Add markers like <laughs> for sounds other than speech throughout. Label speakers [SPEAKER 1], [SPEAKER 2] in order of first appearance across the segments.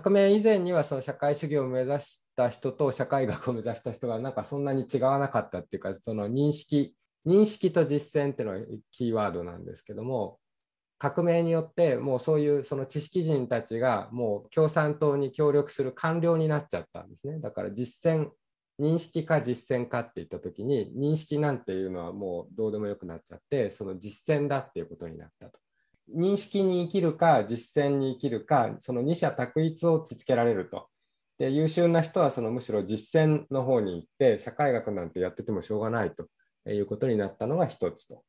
[SPEAKER 1] 革命以前にはその社会主義を目指した人と社会学を目指した人がなんかそんなに違わなかったっていうかその認識認識と実践っていうのがキーワードなんですけども革命によってもうそういうその知識人たちがもう共産党に協力する官僚になっちゃったんですねだから実践認識か実践かって言った時に認識なんていうのはもうどうでもよくなっちゃってその実践だっていうことになったと。認識に生きるか実践に生きるかその二者択一を突きつけられると。で優秀な人はそのむしろ実践の方に行って社会学なんてやっててもしょうがないということになったのが一つと。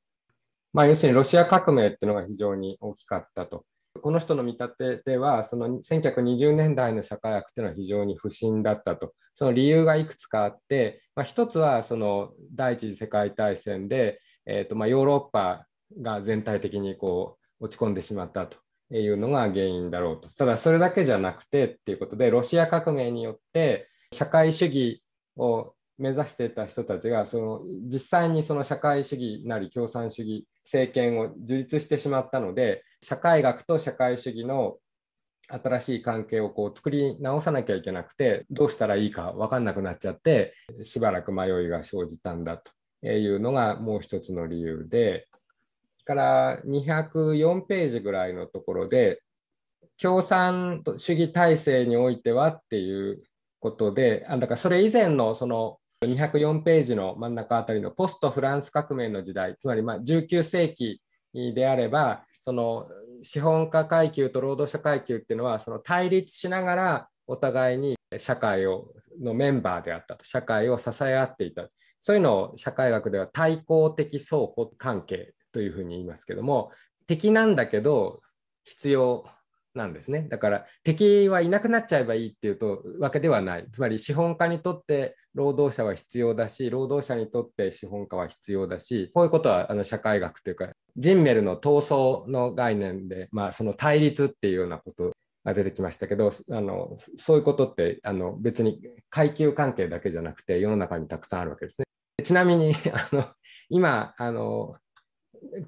[SPEAKER 1] まあ、要するにロシア革命っていうのが非常に大きかったと。この人の見立てでは、その1920年代の社会学っていうのは非常に不審だったと、その理由がいくつかあって、まあ、一つはその第一次世界大戦で、えーとまあ、ヨーロッパが全体的にこう落ち込んでしまったというのが原因だろうと。ただそれだけじゃなくてっていうことで、ロシア革命によって社会主義を目指していた人たちがその実際にその社会主義なり共産主義政権を樹立してしまったので社会学と社会主義の新しい関係をこう作り直さなきゃいけなくてどうしたらいいか分かんなくなっちゃってしばらく迷いが生じたんだというのがもう一つの理由でから204ページぐらいのところで共産主義体制においてはっていうことであだからそれ以前のその204ページの真ん中あたりのポストフランス革命の時代つまりま19世紀であればその資本家階級と労働者階級っていうのはその対立しながらお互いに社会をのメンバーであったと社会を支え合っていたそういうのを社会学では対抗的相互関係というふうに言いますけども敵なんだけど必要なんですねだから敵はいなくなっちゃえばいいっていうとわけではないつまり資本家にとって労働者は必要だし労働者にとって資本家は必要だしこういうことはあの社会学というかジンメルの闘争の概念で、まあ、その対立っていうようなことが出てきましたけどあのそういうことってあの別に階級関係だけじゃなくて世の中にたくさんあるわけですね。ちなみにあの今あの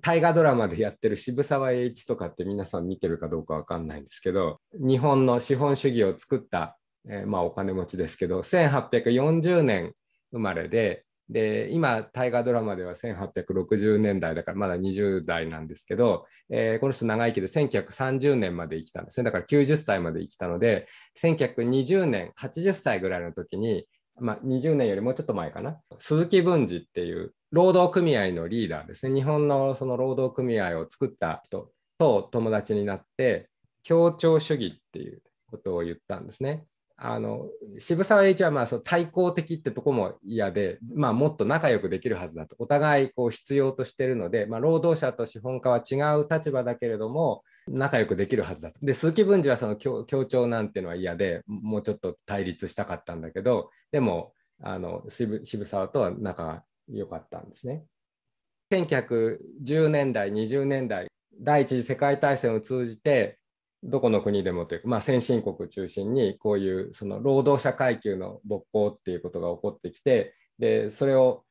[SPEAKER 1] 大河ドラマでやってる渋沢栄一とかって皆さん見てるかどうかわかんないんですけど日本の資本主義を作った、えー、まあ、お金持ちですけど1840年生まれでで今大河ドラマでは1860年代だからまだ20代なんですけど、えー、この人長生きで1930年まで生きたんですねだから90歳まで生きたので1920年80歳ぐらいの時にまあ、20年よりもうちょっと前かな鈴木文治っていう労働組合のリーダーですね日本のその労働組合を作った人と友達になって協調主義っていうことを言ったんですね。あの渋沢栄一はまあその対抗的ってとこも嫌で、まあ、もっと仲良くできるはずだとお互いこう必要としてるので、まあ、労働者と資本家は違う立場だけれども仲良くできるはずだとで鈴木文治はその協調なんてのは嫌でもうちょっと対立したかったんだけどでもあの渋沢とは仲が良かったんですね。1910年代20年代第一次世界大戦を通じてどこの国でもというか、まあ、先進国中心にこういうその労働者階級の勃興っていうことが起こってきてでそれを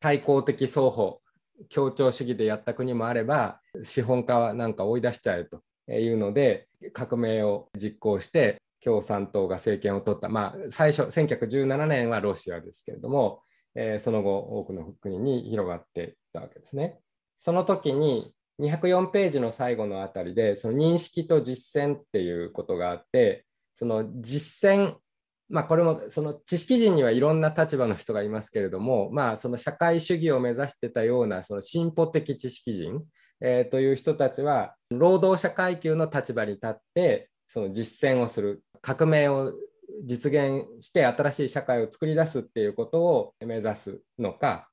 [SPEAKER 1] 対抗的双方協調主義でやった国もあれば資本家はなんか追い出しちゃえというので革命を実行して共産党が政権を取った、まあ、最初1917年はロシアですけれども、えー、その後多くの国に広がっていったわけですね。その時に204ページの最後のあたりでその認識と実践っていうことがあってその実践まあこれもその知識人にはいろんな立場の人がいますけれどもまあその社会主義を目指してたようなその進歩的知識人、えー、という人たちは労働者階級の立場に立ってその実践をする革命を実現して新しい社会を作り出すっていうことを目指すのか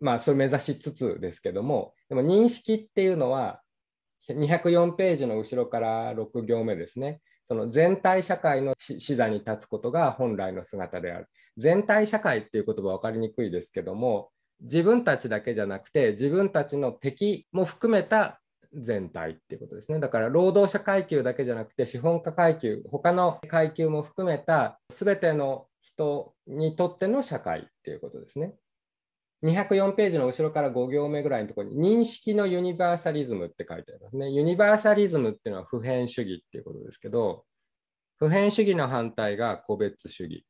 [SPEAKER 1] まあ、それ目指しつつですけども、でも認識っていうのは、204ページの後ろから6行目ですね。その全体社会の視座に立つことが本来の姿である。全体社会っていう言葉分かりにくいですけども、自分たちだけじゃなくて、自分たちの敵も含めた全体っていうことですね。だから労働者階級だけじゃなくて、資本家階級、他の階級も含めた全ての人にとっての社会っていうことですね。204ページの後ろから5行目ぐらいのところに認識のユニバーサリズムって書いてありますね。ユニバーサリズムっていうのは普遍主義っていうことですけど、普遍主義の反対が個別主義。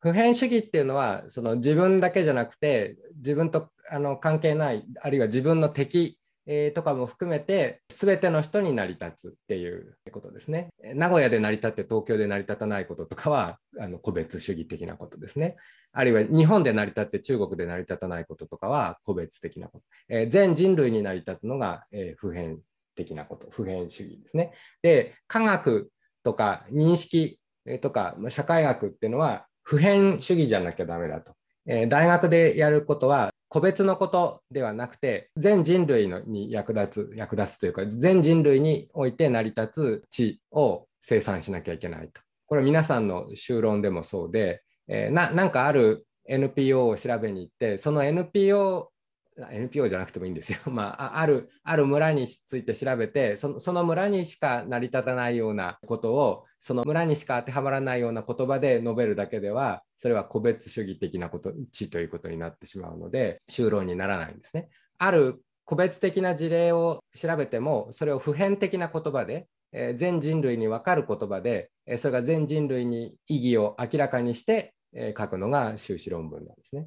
[SPEAKER 1] 普遍主義っていうのはその自分だけじゃなくて自分とあの関係ないあるいは自分の敵えー、とかも含めて全ての人に成り立つっていうことですね。名古屋で成り立って東京で成り立たないこととかはあの個別主義的なことですね。あるいは日本で成り立って中国で成り立たないこととかは個別的なこと。えー、全人類に成り立つのが、えー、普遍的なこと普遍主義ですね。で科学とか認識とか社会学っていうのは普遍主義じゃなきゃダメだと。えー、大学でやることは個別のことではなくて全人類のに役立つ役立つというか全人類において成り立つ地を生産しなきゃいけないとこれ皆さんの修論でもそうで、えー、なんかある NPO を調べに行ってその NPO NPO じゃなくてもいいんですよ、<laughs> まあ、あるある村について調べてそのその村にしか成り立たないようなことをその村にしか当てはまらないような言葉で述べるだけではそれは個別主義的なこと知ということになってしまうので就労にならないんですね。ある個別的な事例を調べてもそれを普遍的な言葉で全人類に分かる言葉でそれが全人類に意義を明らかにして書くのが修士論文なんですね。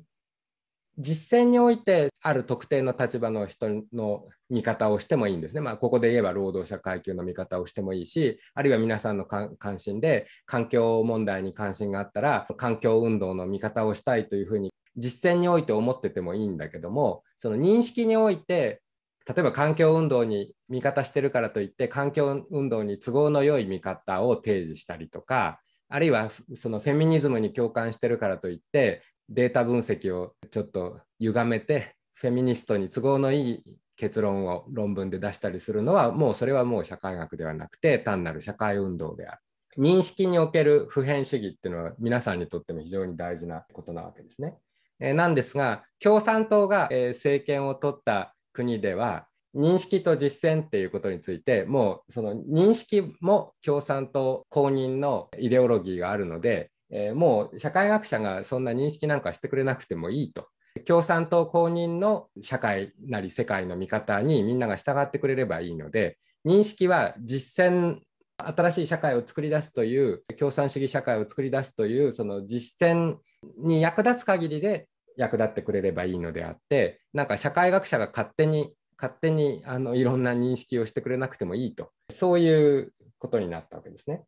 [SPEAKER 1] 実践においてある特定の立場の人の見方をしてもいいんですね。まあ、ここで言えば労働者階級の見方をしてもいいしあるいは皆さんの関心で環境問題に関心があったら環境運動の見方をしたいというふうに実践において思っててもいいんだけどもその認識において例えば環境運動に味方してるからといって環境運動に都合の良い見方を提示したりとかあるいはそのフェミニズムに共感してるからといってデータ分析をちょっと歪めてフェミニストに都合のいい結論を論文で出したりするのはもうそれはもう社会学ではなくて単なる社会運動である。認識における普遍主義っていうのは皆さんにとっても非常に大事なことなわけですね。えー、なんですが共産党が、えー、政権を取った国では認識と実践っていうことについてもうその認識も共産党公認のイデオロギーがあるのでえー、もう社会学者がそんな認識なんかしてくれなくてもいいと。共産党公認の社会なり世界の見方にみんなが従ってくれればいいので認識は実践新しい社会を作り出すという共産主義社会を作り出すというその実践に役立つ限りで役立ってくれればいいのであってなんか社会学者が勝手に勝手にあのいろんな認識をしてくれなくてもいいとそういうことになったわけですね。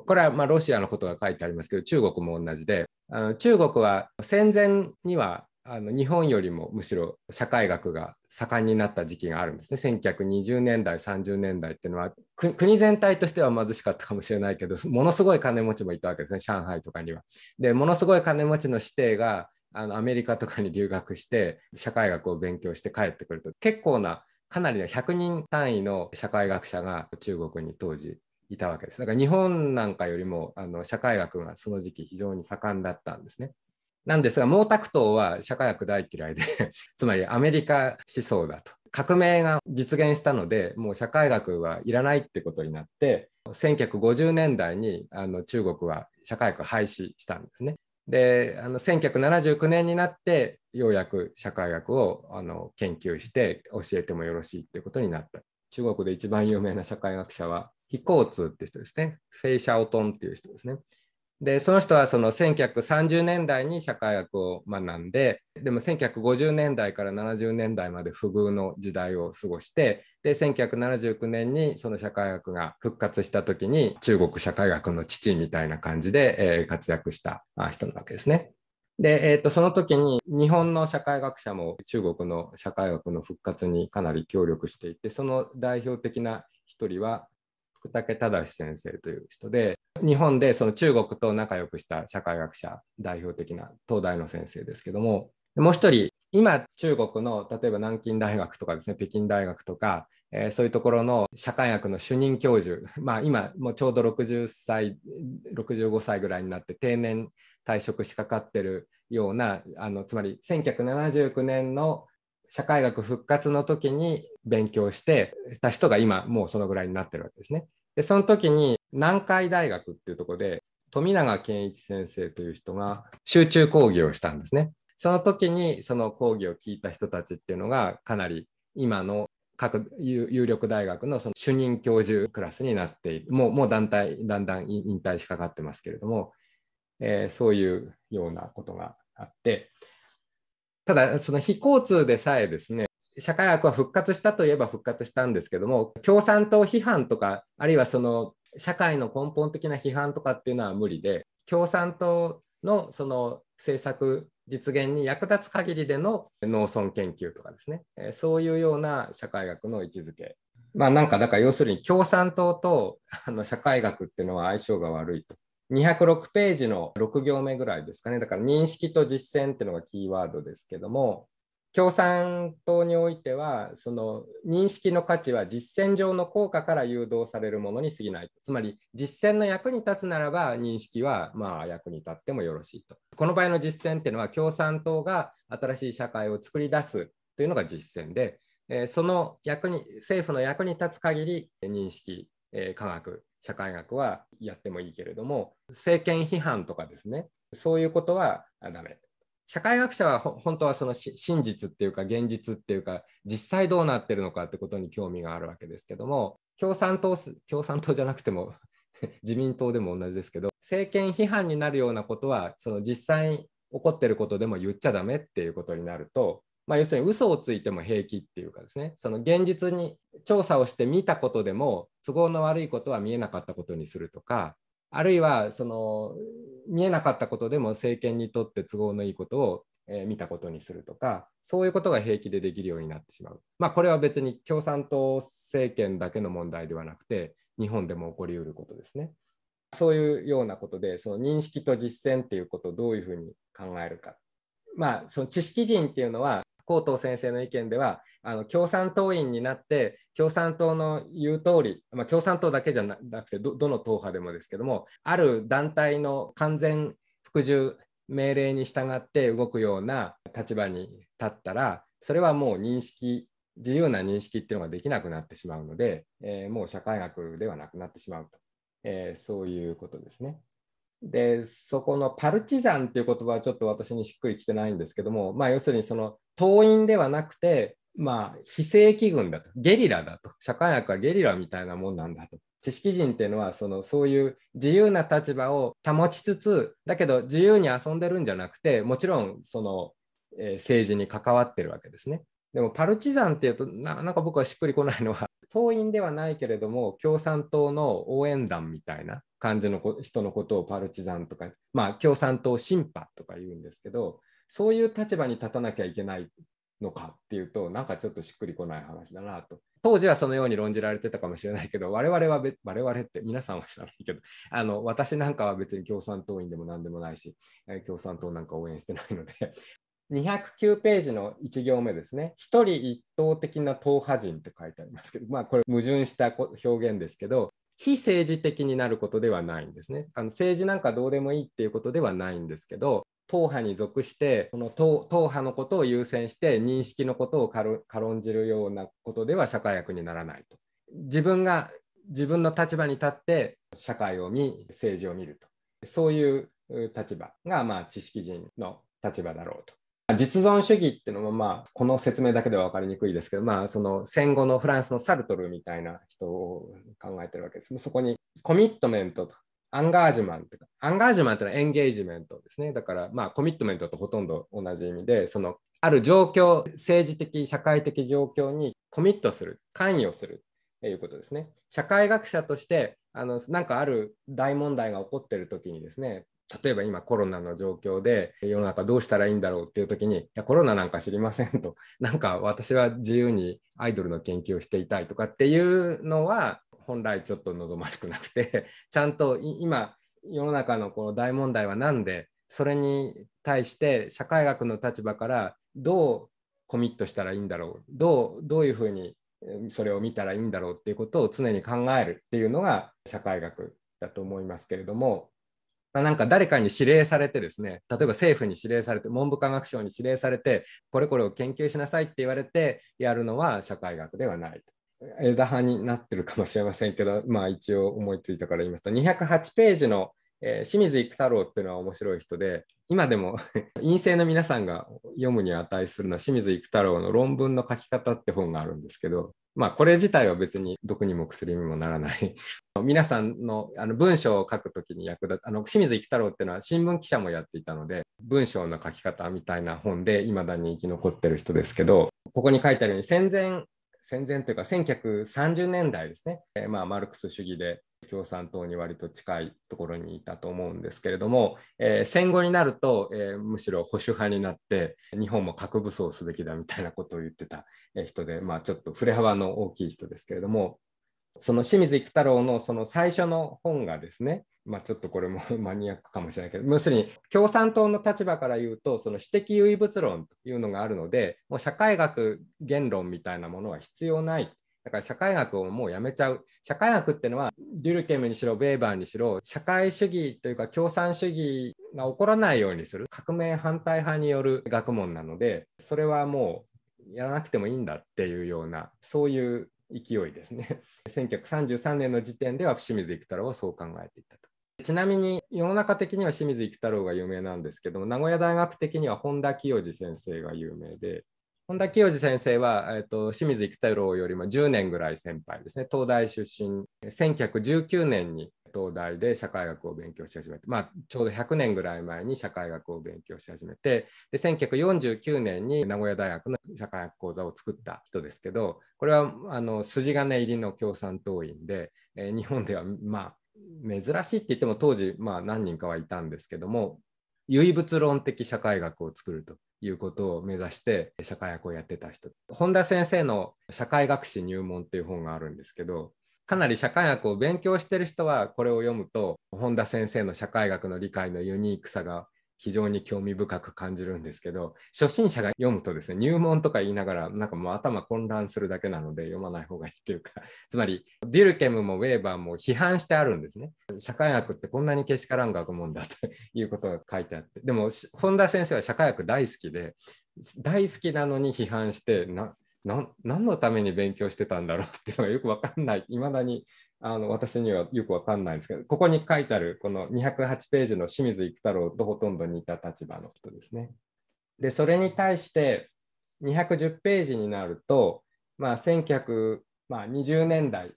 [SPEAKER 1] これはまロシアのことが書いてありますけど中国も同じであの中国は戦前にはあの日本よりもむしろ社会学が盛んになった時期があるんですね1920年代30年代っていうのは国全体としては貧しかったかもしれないけどものすごい金持ちもいたわけですね上海とかには。でものすごい金持ちの指定があのアメリカとかに留学して社会学を勉強して帰ってくると結構なかなりの100人単位の社会学者が中国に当時いたわけです。だから日本なんかよりもあの社会学がその時期非常に盛んだったんですね。なんですが毛沢東は社会学大嫌いで <laughs> つまりアメリカ思想だと。革命が実現したのでもう社会学はいらないってことになって1950年代にあの中国は社会学廃止したんですね。であの1979年になってようやく社会学をあの研究して教えてもよろしいってことになった中国で一番有名な社会学者は非交通って人ですね。フェイ・シャオトンっていう人ですね。で、その人はその1930年代に社会学を学んで、でも1950年代から70年代まで不遇の時代を過ごして、で、1979年にその社会学が復活した時に中国社会学の父みたいな感じで、えー、活躍した人なわけですね。で、えー、とその時に日本の社会学者も中国の社会学の復活にかなり協力していてその代表的な一人は福武忠先生という人で日本でその中国と仲良くした社会学者代表的な東大の先生ですけどももう一人今中国の例えば南京大学とかですね北京大学とか、えー、そういうところの社会学の主任教授 <laughs> まあ今もうちょうど60歳65歳ぐらいになって定年退職しかかってるようなあのつまり1979年の社会学復活の時に勉強してた人が今もうそのぐらいになってるわけですね。でその時に南海大学っていうとこで富永健一先生という人が集中講義をしたんですね。その時にその講義を聞いた人たちっていうのがかなり今の各有力大学のその主任教授クラスになっているもうもう団体だんだん引退しかかってますけれども、えー、そういうようなことがあってただ、その非交通でさえですね、社会悪は復活したといえば復活したんですけども、共産党批判とか、あるいはその社会の根本的な批判とかっていうのは無理で、共産党のその政策実現に役立つ限りでの農村研究とかですね、そういうような社会学の位置づけ。まあなんかだから要するに共産党とあの社会学っていうのは相性が悪いと。206ページの6行目ぐらいですかね。だから認識と実践っていうのがキーワードですけども、共産党においては、その認識の価値は実践上の効果から誘導されるものに過ぎない。つまり、実践の役に立つならば、認識はまあ役に立ってもよろしいと。この場合の実践っていうのは、共産党が新しい社会を作り出すというのが実践で、その役に政府の役に立つ限り認識、科学社会学はやってもいいけれども政権批判とかですねそういうことはダメ社会学者は本当はその真実っていうか現実っていうか実際どうなってるのかってことに興味があるわけですけども共産党共産党じゃなくても <laughs> 自民党でも同じですけど政権批判になるようなことはその実際起こってることでも言っちゃダメっていうことになるとまあ、要するに嘘をついても平気っていうかですねその現実に調査をして見たことでも都合の悪いことは見えなかったことにするとかあるいはその見えなかったことでも政権にとって都合のいいことをえ見たことにするとか、そういうことが平気でできるようになってしまう。まあ、これは別に共産党政権だけの問題ではなくて、日本でも起こりうることですね。そういうようなことで、その認識と実践っていうことをどういうふうに考えるか。まあ、その知識人っていうのは、高藤先生の意見ではあの共産党員になって共産党の言う通り、まあ、共産党だけじゃなくてどの党派でもですけどもある団体の完全服従命令に従って動くような立場に立ったらそれはもう認識自由な認識っていうのができなくなってしまうので、えー、もう社会学ではなくなってしまうと、えー、そういうことですね。でそこのパルチザンっていう言葉はちょっと私にしっくりきてないんですけども、まあ、要するにその党員ではなくて、まあ、非正規軍だとゲリラだと社会学はゲリラみたいなもんなんだと知識人っていうのはそのそういう自由な立場を保ちつつだけど自由に遊んでるんじゃなくてもちろんその、えー、政治に関わってるわけですね。でもパルチザンっていうとなんか僕はしっくりこないのは党員ではないけれども共産党の応援団みたいな感じの人のことをパルチザンとか、まあ、共産党審判とか言うんですけどそういう立場に立たなきゃいけないのかっていうとなんかちょっとしっくりこない話だなと当時はそのように論じられてたかもしれないけど我々は我々って皆さんは知らないけどあの私なんかは別に共産党員でも何でもないし共産党なんか応援してないので209 <laughs> ページの1行目ですね。一人一党的な党派人って書いてありますけど、まあこれ矛盾した表現ですけど、非政治的になることではないんですね。あの政治なんかどうでもいいっていうことではないんですけど、党派に属して、その党派のことを優先して、認識のことを軽んじるようなことでは社会悪にならないと。自分が自分の立場に立って社会を見、政治を見ると。そういう立場が、まあ、知識人の立場だろうと。実存主義っていうのも、まあ、この説明だけでは分かりにくいですけど、まあ、その戦後のフランスのサルトルみたいな人を考えてるわけです。そこにコミットメントとアンガージュマンとか、アンガージュマンというのはエンゲージメントですね。だから、まあ、コミットメントとほとんど同じ意味で、そのある状況、政治的、社会的状況にコミットする、関与するということですね。社会学者として、あのなんかある大問題が起こってる時にですね、例えば今コロナの状況で世の中どうしたらいいんだろうっていう時にいやコロナなんか知りませんと <laughs> なんか私は自由にアイドルの研究をしていたいとかっていうのは本来ちょっと望ましくなくて <laughs> ちゃんと今世の中のこの大問題は何でそれに対して社会学の立場からどうコミットしたらいいんだろうどうどういうふうにそれを見たらいいんだろうっていうことを常に考えるっていうのが社会学だと思いますけれどもまあ、なんか誰かに指令されてですね、例えば政府に指令されて、文部科学省に指令されて、これこれを研究しなさいって言われてやるのは社会学ではないと。枝葉になってるかもしれませんけど、まあ一応思いついたから言いますと、208ページの、えー、清水育太郎っていうのは面白い人で、今でも <laughs> 陰性の皆さんが読むに値するのは清水育太郎の論文の書き方って本があるんですけど、まあ、これ自体は別に毒にも薬にもならない <laughs> 皆さんのあの文章を書くときに役立あの清水幸太郎っていうのは新聞記者もやっていたので文章の書き方みたいな本でいまだに生き残ってる人ですけどここに書いてあるように戦前戦前というか1930年代ですね、えー、まあマルクス主義で共産党に割と近いところにいたと思うんですけれども、えー、戦後になると、えー、むしろ保守派になって日本も核武装すべきだみたいなことを言ってた人で、まあ、ちょっと振れ幅の大きい人ですけれどもその清水育太郎のその最初の本がですね、まあ、ちょっとこれも <laughs> マニアックかもしれないけど要するに共産党の立場から言うとその私的唯物論というのがあるのでもう社会学言論みたいなものは必要ないだから社会学をもうやめちゃう。社会学ってのは、デュルケムにしろ、ベーバーにしろ、社会主義というか共産主義が起こらないようにする、革命反対派による学問なので、それはもうやらなくてもいいんだっていうような、そういう勢いですね。1933 <laughs> 年の時点では清水育太郎はそう考えていたと。ちなみに世の中的には清水育太郎が有名なんですけども名古屋大学的には本田清二先生が有名で本田清二先生は、えーと清水育太郎よりも10年ぐらい先輩ですね東大出身1919年に東大で社会学を勉強し始めて、まあ、ちょうど100年ぐらい前に社会学を勉強し始めてで1949年に名古屋大学の社会学講座を作った人ですけどこれはあの筋金入りの共産党員で、えー、日本ではまあ珍しいって言っても当時まあ何人かはいたんですけども唯物論的社会学を作るということを目指して社会学をやってた人本田先生の「社会学史入門」っていう本があるんですけどかなり社会学を勉強してる人はこれを読むと本田先生の社会学の理解のユニークさが非常に興味深く感じるんですけど初心者が読むとですね入門とか言いながらなんかもう頭混乱するだけなので読まない方がいいというか <laughs> つまりデュルケムもウェーバーも批判してあるんですね社会学ってこんなにけしからん学問だということが書いてあってでも本田先生は社会学大好きで大好きなのに批判してな何のために勉強してたんだろうっていうのがよく分かんない未だにあの私にはよくわかんないんですけど、ここに書いてあるこの208ページの清水育太郎とほとんど似た立場の人ですね。で、それに対して210ページになると、まあ、1920年代、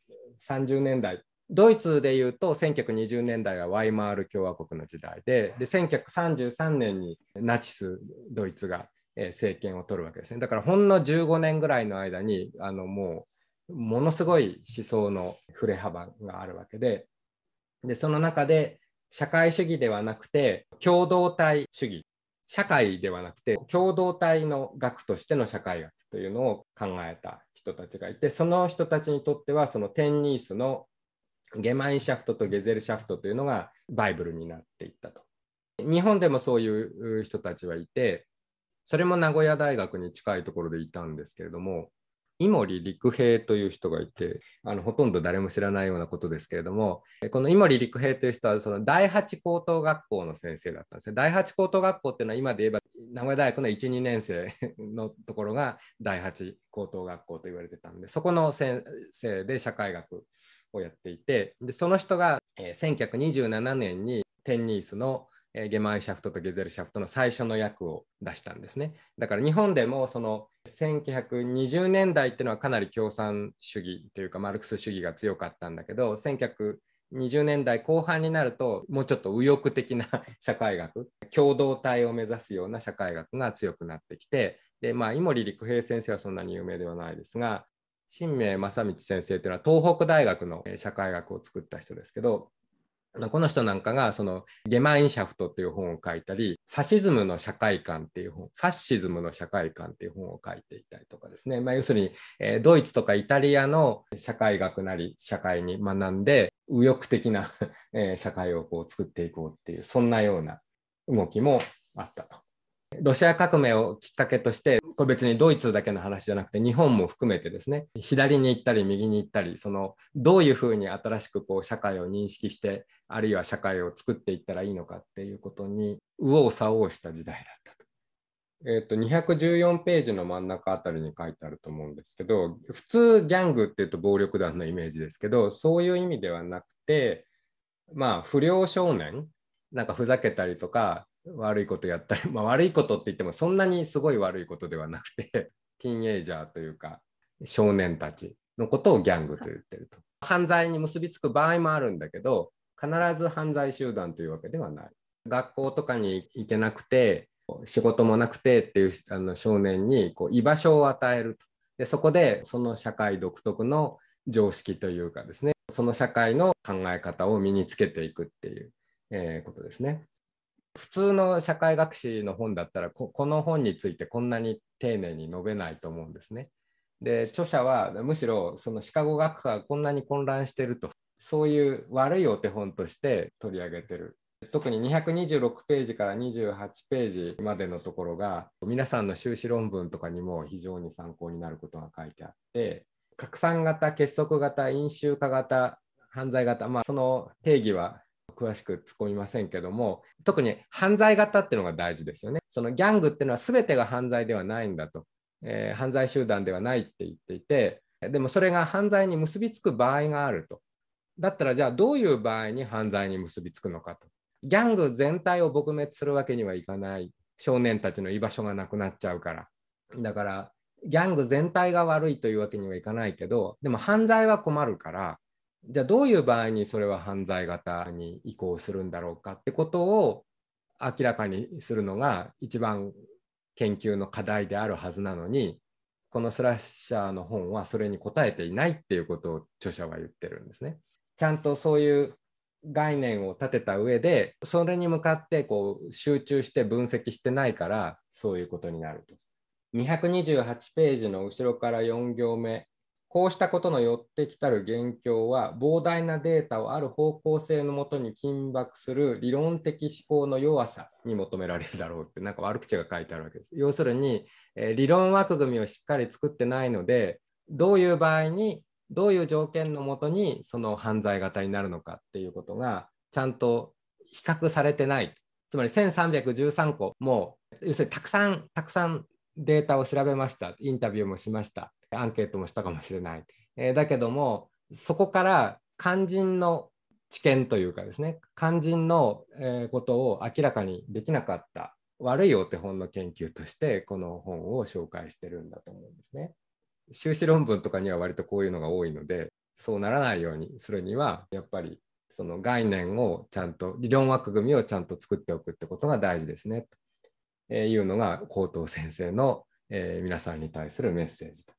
[SPEAKER 1] 30年代、ドイツでいうと1920年代はワイマール共和国の時代で、で1933年にナチス・ドイツが政権を取るわけですね。だからほんの15年ぐらいの間にあのもうものすごい思想の振れ幅があるわけででその中で社会主義ではなくて共同体主義社会ではなくて共同体の学としての社会学というのを考えた人たちがいてその人たちにとってはそのテンニースのゲマインシャフトとゲゼルシャフトというのがバイブルになっていったと。日本でもそういう人たちはいてそれも名古屋大学に近いところでいたんですけれども井森陸平という人がいてあのほとんど誰も知らないようなことですけれどもこの井森陸平という人はその第八高等学校の先生だったんですね第八高等学校っていうのは今で言えば名古屋大学の12年生のところが第八高等学校と言われてたんでそこの先生で社会学をやっていてでその人が1927年にテンニースのえー、ゲマイシャフトとゲゼルシャフトの最初の訳を出したんですね。だから日本でもその1920年代っていうのはかなり共産主義というかマルクス主義が強かったんだけど1920年代後半になるともうちょっと右翼的な社会学共同体を目指すような社会学が強くなってきてでまあ井森陸平先生はそんなに有名ではないですが新名正道先生というのは東北大学の社会学を作った人ですけどこの人なんかがそのゲマインシャフトっていう本を書いたり、ファシズムの社会観っていう本、ファッシズムの社会観っていう本を書いていたりとかですね、まあ、要するに、えドイツとかイタリアの社会学なり社会に学んで、右翼的な <laughs> え社会をこう作っていこうっていう、そんなような動きもあったと。ロシア革命をきっかけとして、これ別にドイツだけの話じゃなくて、日本も含めてですね、左に行ったり右に行ったり、そのどういうふうに新しくこう社会を認識して、あるいは社会を作っていったらいいのかっていうことに、右往左往した時代だったと。えーと、214ページの真ん中あたりに書いてあると思うんですけど普通ギャングっていうと暴力団のイメージですけどそういう意味ではなくてまあ不良少年なんかふざけたりとか悪いことやったり、<laughs> まあ、悪いことって言ってもそんなにすごい悪いことではなくて <laughs> ティーンエイジャーというか少年たちのことをギャングと言ってると。犯罪に結びつく場合もあるんだけど必ず犯罪集団というわけではない。学校とかに行けなくて仕事もなくてっていうあの少年にこう居場所を与えるとでそこでその社会独特の常識というかですねその社会の考え方を身につけていくっていう、えー、ことですね。普通の社会学史の本だったらこの本についてこんなに丁寧に述べないと思うんですね。で著者はむしろそのシカゴ学科がこんなに混乱してるとそういう悪いお手本として取り上げてる。特に226ページから28ページまでのところが皆さんの修士論文とかにも非常に参考になることが書いてあって拡散型結束型飲酒化型犯罪型まあその定義は詳しく突っ込みませんけども特に犯罪型っていうのが大事ですよねそのギャングっていうのは全てが犯罪ではないんだと、えー、犯罪集団ではないって言っていてでもそれが犯罪に結びつく場合があるとだったらじゃあどういう場合に犯罪に結びつくのかとギャング全体を撲滅するわけにはいかない少年たちの居場所がなくなっちゃうからだからギャング全体が悪いというわけにはいかないけどでも犯罪は困るからじゃあどういう場合にそれは犯罪型に移行するんだろうかってことを明らかにするのが一番研究の課題であるはずなのにこのスラッシャーの本はそれに答えていないっていうことを著者は言ってるんですね。ちゃんとそういう概念を立てた上でそれに向かってこう集中して分析してないからそういうことになると。228ページの後ろから4行目こうしたことのよってきたる元凶は膨大なデータをある方向性のもとに緊縛する理論的思考の弱さに求められるだろうってなんか悪口が書いてあるわけです。要するに、え理論枠組みをしっかり作ってないのでどういう場合にどういう条件のもとにその犯罪型になるのかっていうことがちゃんと比較されてないつまり1313個もう要するにたくさんたくさんデータを調べましたインタビューもしましたアンケートもしたかもしれない。えー、だけどもそこから肝心の知見というかですね肝心の、えことを明らかにできなかった悪いお手本の研究としてこの本を紹介してるんだと思うんですね。修士論文とかには割とこういうのが多いのでそうならないようにするにはやっぱりその概念をちゃんと理論枠組みをちゃんと作っておくってことが大事ですねというのが高等先生の、え皆さんに対するメッセージと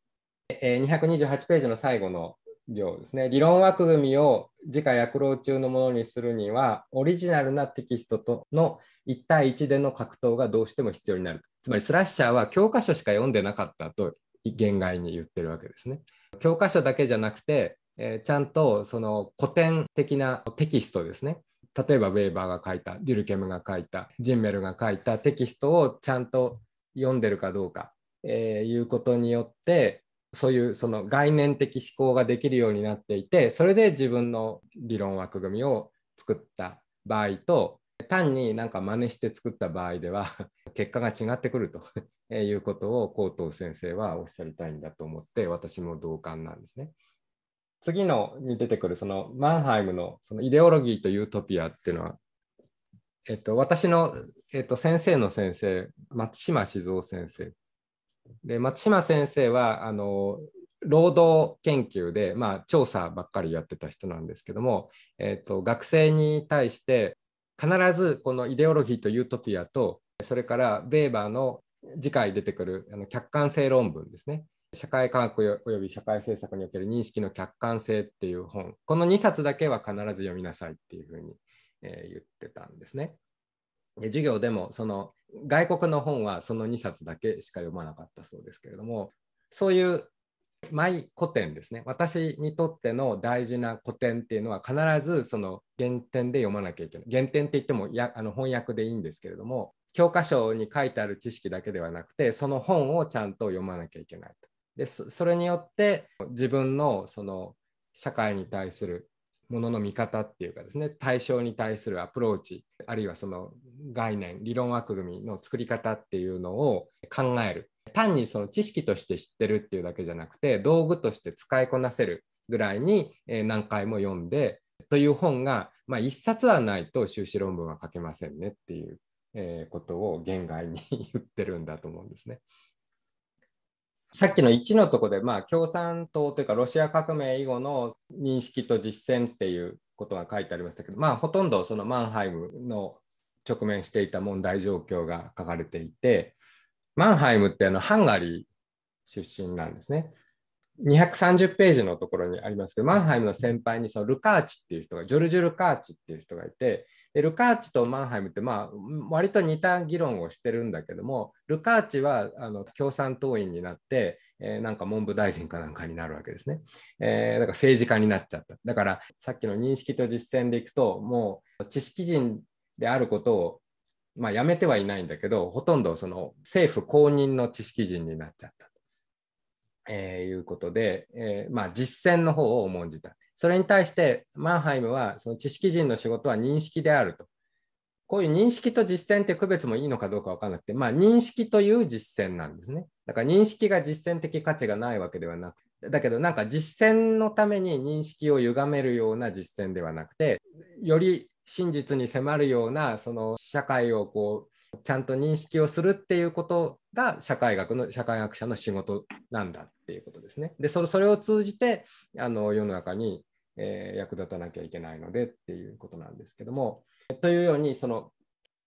[SPEAKER 1] 228ページの最後の行ですね。理論枠組みを自家躍労中のものにするには、オリジナルなテキストとの1対1での格闘がどうしても必要になる。つまりスラッシャーは教科書しか読んでなかったと言外に言ってるわけですね。教科書だけじゃなくて、えー、ちゃんとその古典的なテキストですね。例えばウェーバーが書いた、デュルケムが書いた、ジンメルが書いたテキストをちゃんと読んでるかどうか、えー、いうことによって、そういうその概念的思考ができるようになっていてそれで自分の理論枠組みを作った場合と単になんか真似して作った場合では <laughs> 結果が違ってくると <laughs> いうことを高等先生はおっしゃりたいんだと思って私も同感なんですね。次のに出てくるそのマンハイムのそのイデオロギーとユートピアっていうのは、えっと、私の、えっと、先生の先生松島静夫先生で松島先生はあの労働研究で、まあ、調査ばっかりやってた人なんですけども、えーと、学生に対して必ずこのイデオロギーとユートピアとそれからベーバーの次回出てくるあの客観性論文ですね社会科学および社会政策における認識の客観性っていう本この2冊だけは必ず読みなさいっていうふうに、えー、言ってたんですね。授業でもその外国の本はその2冊だけしか読まなかったそうですけれどもそういうマイ古典ですね私にとっての大事な古典っていうのは必ずその原点で読まなきゃいけない原点って言ってもやあの翻訳でいいんですけれども教科書に書いてある知識だけではなくてその本をちゃんと読まなきゃいけないとでそれによって自分のその社会に対するものの見方っていうかですね対象に対するアプローチあるいはその概念理論枠組みの作り方っていうのを考える単にその知識として知ってるっていうだけじゃなくて道具として使いこなせるぐらいに何回も読んでという本が、まあ、1冊はないと修士論文は書けませんねっていう、えことを言外に <laughs> 言ってるんだと思うんですね。さっきの1のとこで、まあ、共産党というかロシア革命以後の認識と実践っていうことが書いてありましたけど、まあ、ほとんどそのマンハイムの直面していた問題状況が書かれていてマンハイムってあのハンガリー出身なんですね。230ページのところにありますけどマンハイムの先輩にそのルカーチっていう人がジョルジュ・ルカーチっていう人がいてでルカーチとマンハイムってまあ割と似た議論をしてるんだけどもルカーチはあの共産党員になって、えー、なんか文部大臣かなんかになるわけですね、えー、だから政治家になっちゃっただからさっきの認識と実践でいくともう知識人であることを、まあ、やめてはいないんだけどほとんどその政府公認の知識人になっちゃったと、えー、いうことで、えー、まあ、実践の方を重んじたそれに対してマンハイムはその知識人の仕事は認識であるとこういう認識と実践って区別もいいのかどうか分からなくて、まあ、認識という実践なんですね。だから認識が実践的価値がないわけではなくて、だけどなんか実践のために認識を歪めるような実践ではなくて、より真実に迫るようなその社会をこうちゃんと認識をするっていうことが社会学の社会学者の仕事なんだっていうことですね。でそれを通じてあの世の中に、えー、役立たなきゃいけないのでっていうことなんですけども。というようにその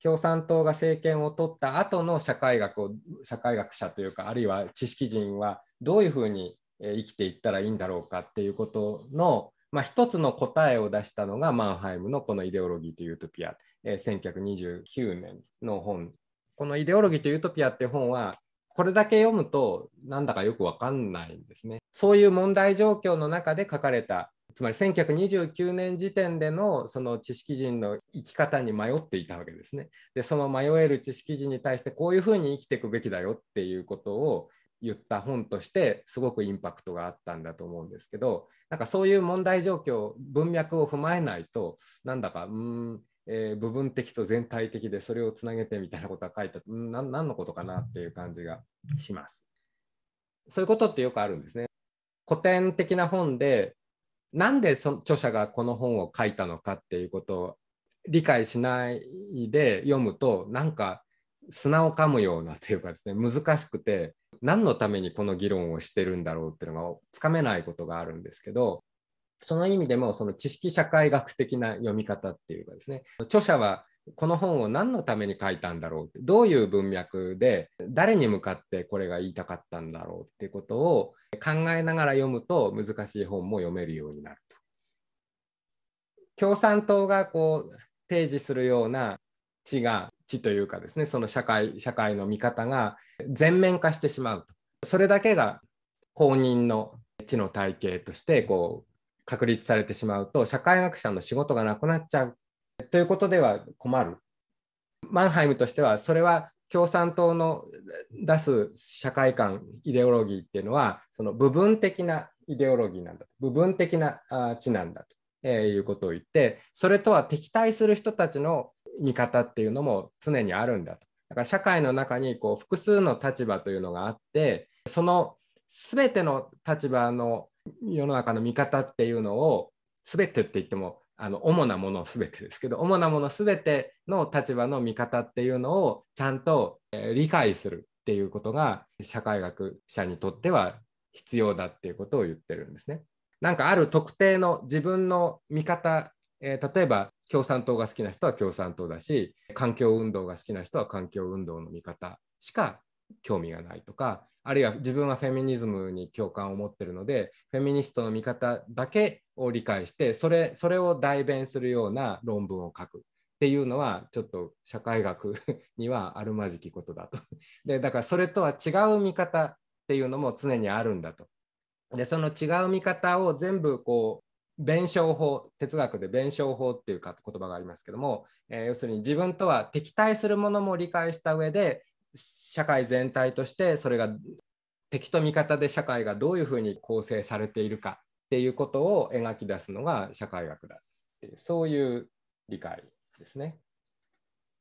[SPEAKER 1] 共産党が政権を取った後の社会学を社会学者というかあるいは知識人はどういうふうに生きていったらいいんだろうかっていうことのまあ、一つの答えを出したのがマンハイムのこのイデオロギーとユートピア、えー、1929年の本。このイデオロギーとユートピアって本は、これだけ読むとなんだかよくわかんないんですね。そういう問題状況の中で書かれた、つまり1929年時点でのその知識人の生き方に迷っていたわけですね。で、その迷える知識人に対してこういうふうに生きていくべきだよっていうことを言った本としてすごくインパクトがあったんだと思うんですけどなんかそういう問題状況文脈を踏まえないとなんだかうんえー、部分的と全体的でそれをつなげてみたいなことが書いた何のことかなっていう感じがします。そういうことってよくあるんですね。古典的な本でなんでその著者がこの本を書いたのかっていうことを理解しないで読むとなんか砂を噛むようなというかですね難しくて何のためにこの議論をしてるんだろうっていうのがつかめないことがあるんですけどその意味でもその知識社会学的な読み方っていうかですね著者はこの本を何のために書いたんだろうどういう文脈で誰に向かってこれが言いたかったんだろうっていうことを考えながら読むと難しい本も読めるようになると。共産党がこう提示するような地が知というかですねその社会社会の見方が全面化してしまうとそれだけが公認の知の体系としてこう確立されてしまうと社会学者の仕事がなくなっちゃうということでは困るマンハイムとしてはそれは共産党の出す社会観イデオロギーっていうのはその部分的なイデオロギーなんだ部分的な知なんだと、えいうことを言ってそれとは敵対する人たちの見方っていうのも常にあるんだと。だから社会の中にこう複数の立場というのがあってその全ての立場の世の中の見方っていうのを全てって言ってもあの主なもの全てですけど主なもの全ての立場の見方っていうのをちゃんと理解するっていうことが社会学者にとっては必要だっていうことを言ってるんですね。なんかある特定の自分の見方、えー、例えば共産党が好きな人は共産党だし環境運動が好きな人は環境運動の見方しか興味がないとかあるいは自分はフェミニズムに共感を持ってるのでフェミニストの見方だけを理解してそれそれを代弁するような論文を書くっていうのはちょっと社会学 <laughs> にはあるまじきことだとでだからそれとは違う見方っていうのも常にあるんだとでその違う見方を全部こ弁証法哲学で弁証法っていうか言葉がありますけども、えー、要するに自分とは敵対するものも理解した上で社会全体としてそれが敵と味方で社会がどういうふうに構成されているかっていうことを描き出すのが社会学だっていうそういう理解ですね。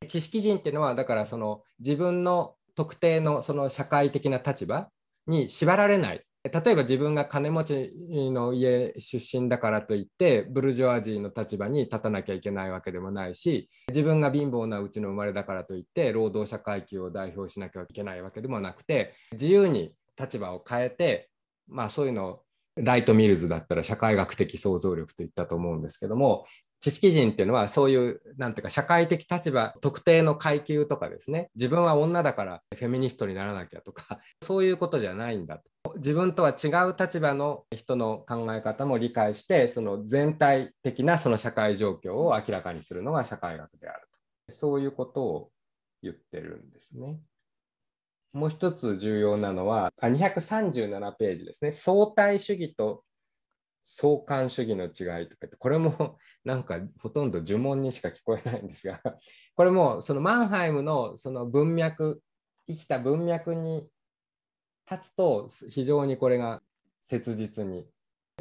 [SPEAKER 1] 知識人っていうのはだからその自分の特定のその社会的な立場に縛られない例えば自分が金持ちの家出身だからといってブルジョワジーの立場に立たなきゃいけないわけでもないし自分が貧乏なうちの生まれだからといって労働者階級を代表しなきゃいけないわけでもなくて自由に立場を変えて、まあ、そういうのをライト・ミルズだったら社会学的想像力といったと思うんですけども知識人っていうのはそういうなんていうか社会的立場特定の階級とかですね自分は女だからフェミニストにならなきゃとか <laughs> そういうことじゃないんだと自分とは違う立場の人の考え方も理解してその全体的なその社会状況を明らかにするのが社会学であるとそういうことを言ってるんですね。もう一つ重要なのは237ページですね相対主義と相関主義の違いとかって、これも <laughs> なんかほとんど呪文にしか聞こえないんですが、<laughs> これもそのマンハイムのその文脈、生きた文脈に立つと、非常にこれが切実に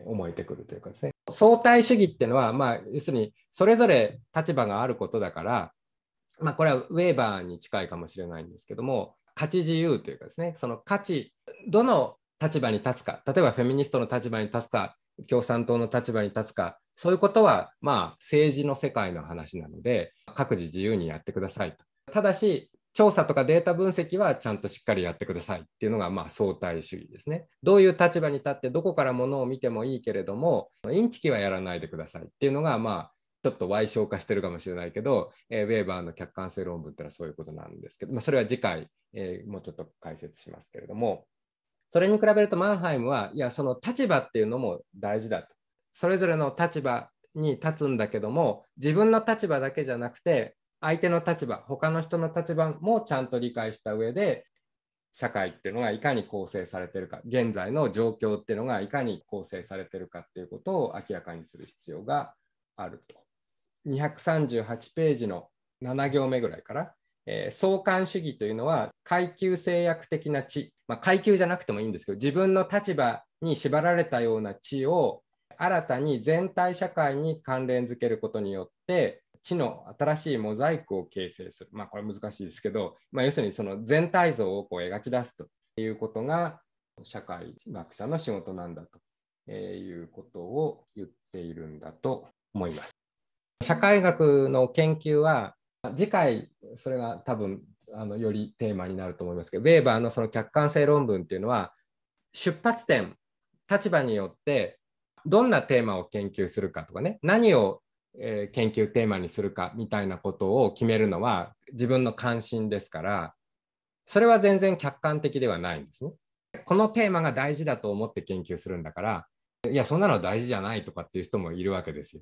[SPEAKER 1] 思えてくるというかですね。相対主義っていうのは、まあ、要するにそれぞれ立場があることだから、まあ、これはウェーバーに近いかもしれないんですけども、価値自由というかですね、その価値、どの立場に立つか、例えばフェミニストの立場に立つか共産党の立場に立つか、そういうことは、まあ、政治の世界の話なので、各自自由にやってくださいと。ただし、調査とかデータ分析はちゃんとしっかりやってくださいっていうのが、まあ、相対主義ですね。どういう立場に立って、どこからものを見てもいいけれども、インチキはやらないでくださいっていうのが、まあ、ちょっと歪償化してるかもしれないけど、えウェーバーの客観性論文ってのはそういうことなんですけど、まあ、それは次回、えー、もうちょっと解説しますけれども、それに比べるとマンハイムはいやその立場っていうのも大事だとそれぞれの立場に立つんだけども自分の立場だけじゃなくて相手の立場他の人の立場もちゃんと理解した上で社会っていうのがいかに構成されてるか現在の状況っていうのがいかに構成されてるかっていうことを明らかにする必要があると。238ページの7行目ぐらいからえー、相関主義というのは階級制約的な地、まあ、階級じゃなくてもいいんですけど自分の立場に縛られたような地を新たに全体社会に関連づけることによって地の新しいモザイクを形成する、まあ、これ難しいですけど、まあ、要するにその全体像をこう描き出すということが社会学者の仕事なんだということを言っているんだと思います。社会学の研究は次回それが多分あのよりテーマになると思いますけどウェーバーのその客観性論文っていうのは出発点立場によってどんなテーマを研究するかとかね何を、え研究テーマにするかみたいなことを決めるのは自分の関心ですからそれは全然客観的ではないんですね。このテーマが大事だと思って研究するんだからいやそんなの大事じゃないとかっていう人もいるわけですよ。